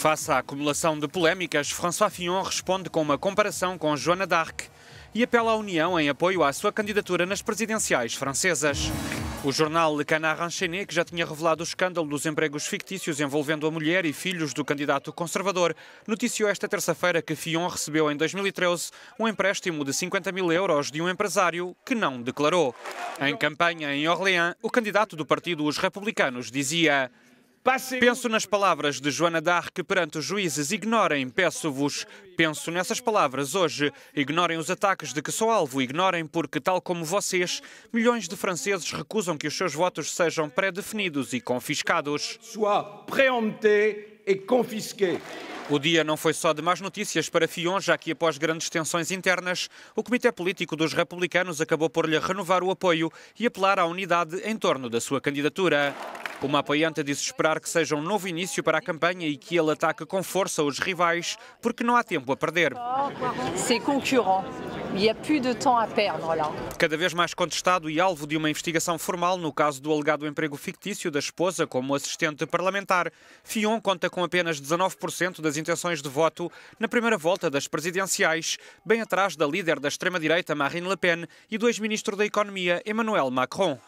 Face à acumulação de polémicas, François Fillon responde com uma comparação com Joana d'Arc e apela à União em apoio à sua candidatura nas presidenciais francesas. O jornal Le Canard Enchaîné, que já tinha revelado o escândalo dos empregos fictícios envolvendo a mulher e filhos do candidato conservador, noticiou esta terça-feira que Fillon recebeu em 2013 um empréstimo de 50 mil euros de um empresário que não declarou. Em campanha em Orléans, o candidato do partido Os Republicanos dizia Penso nas palavras de Joana d'Arc perante os juízes. Ignorem, peço-vos. Penso nessas palavras hoje. Ignorem os ataques de que sou alvo. Ignorem porque, tal como vocês, milhões de franceses recusam que os seus votos sejam pré-definidos e confiscados. Sois confisqués. O dia não foi só de más notícias para Fion, já que após grandes tensões internas, o Comitê Político dos Republicanos acabou por lhe renovar o apoio e apelar à unidade em torno da sua candidatura. Uma apoiante disse esperar que seja um novo início para a campanha e que ele ataque com força os rivais, porque não há tempo a perder. C'est concorrente, Il há de temps à Cada vez mais contestado e alvo de uma investigação formal no caso do alegado emprego fictício da esposa como assistente parlamentar, Fion conta com apenas 19% das intenções de voto na primeira volta das presidenciais, bem atrás da líder da extrema-direita Marine Le Pen e do ex-ministro da Economia Emmanuel Macron.